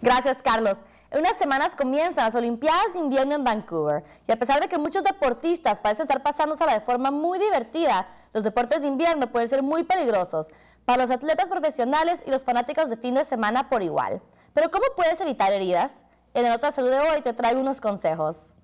Gracias, Carlos. En unas semanas comienzan las Olimpiadas de Invierno en Vancouver y a pesar de que muchos deportistas parecen estar pasándosela de forma muy divertida, los deportes de invierno pueden ser muy peligrosos para los atletas profesionales y los fanáticos de fin de semana por igual. Pero ¿cómo puedes evitar heridas? En el Nota Salud de hoy te traigo unos consejos.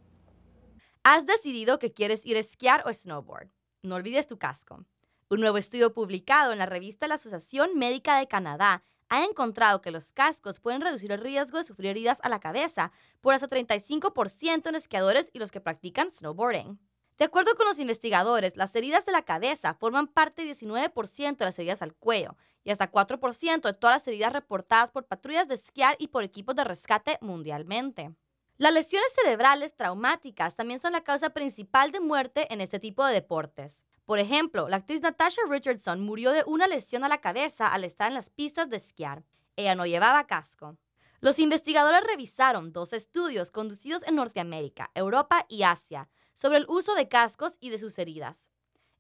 Has decidido que quieres ir a esquiar o snowboard. No olvides tu casco. Un nuevo estudio publicado en la revista de la Asociación Médica de Canadá ha encontrado que los cascos pueden reducir el riesgo de sufrir heridas a la cabeza por hasta 35% en esquiadores y los que practican snowboarding. De acuerdo con los investigadores, las heridas de la cabeza forman parte del 19% de las heridas al cuello y hasta 4% de todas las heridas reportadas por patrullas de esquiar y por equipos de rescate mundialmente. Las lesiones cerebrales traumáticas también son la causa principal de muerte en este tipo de deportes. Por ejemplo, la actriz Natasha Richardson murió de una lesión a la cabeza al estar en las pistas de esquiar. Ella no llevaba casco. Los investigadores revisaron dos estudios conducidos en Norteamérica, Europa y Asia sobre el uso de cascos y de sus heridas.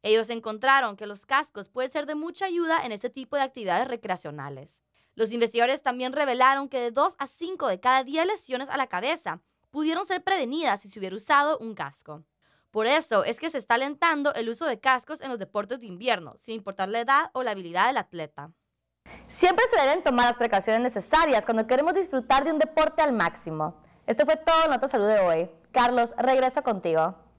Ellos encontraron que los cascos pueden ser de mucha ayuda en este tipo de actividades recreacionales. Los investigadores también revelaron que de 2 a 5 de cada 10 lesiones a la cabeza pudieron ser prevenidas si se hubiera usado un casco. Por eso es que se está alentando el uso de cascos en los deportes de invierno, sin importar la edad o la habilidad del atleta. Siempre se deben tomar las precauciones necesarias cuando queremos disfrutar de un deporte al máximo. Esto fue todo Nota Salud de hoy. Carlos, regreso contigo.